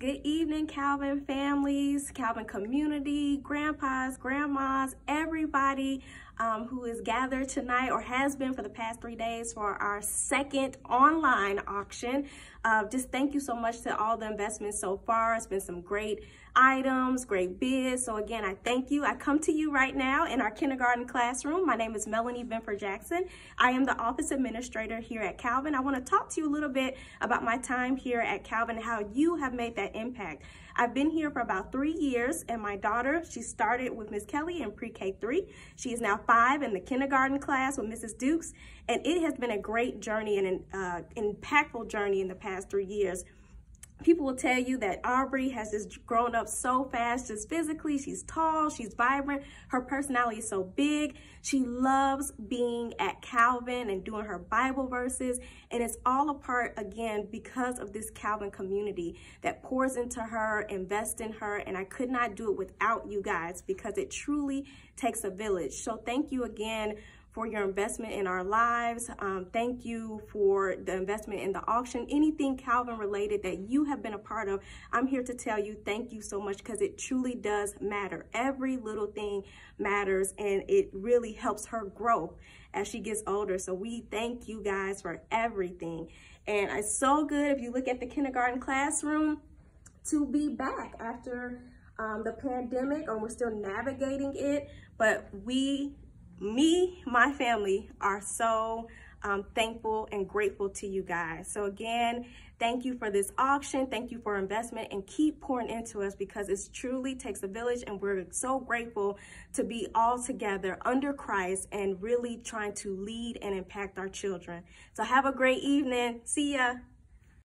Good evening, Calvin families, Calvin community, grandpas, grandmas, everybody um, who is gathered tonight or has been for the past three days for our second online auction. Uh, just thank you so much to all the investments so far. It's been some great items, great bids. So again, I thank you. I come to you right now in our kindergarten classroom. My name is Melanie Benford Jackson. I am the office administrator here at Calvin. I want to talk to you a little bit about my time here at Calvin and how you have made that impact. I've been here for about three years and my daughter, she started with Miss Kelly in pre-K three. She is now five in the kindergarten class with Mrs. Dukes, and it has been a great journey and an uh, impactful journey in the past three years people will tell you that Aubrey has just grown up so fast, just physically. She's tall, she's vibrant, her personality is so big. She loves being at Calvin and doing her Bible verses. And it's all a part, again, because of this Calvin community that pours into her, invests in her. And I could not do it without you guys because it truly takes a village. So thank you again for your investment in our lives. Um, thank you for the investment in the auction. Anything Calvin related that you have been a part of, I'm here to tell you thank you so much because it truly does matter. Every little thing matters and it really helps her grow as she gets older. So we thank you guys for everything. And it's so good if you look at the kindergarten classroom to be back after um, the pandemic or we're still navigating it, but we me, my family are so um, thankful and grateful to you guys. So again, thank you for this auction. Thank you for investment and keep pouring into us because it truly takes a village and we're so grateful to be all together under Christ and really trying to lead and impact our children. So have a great evening. See ya.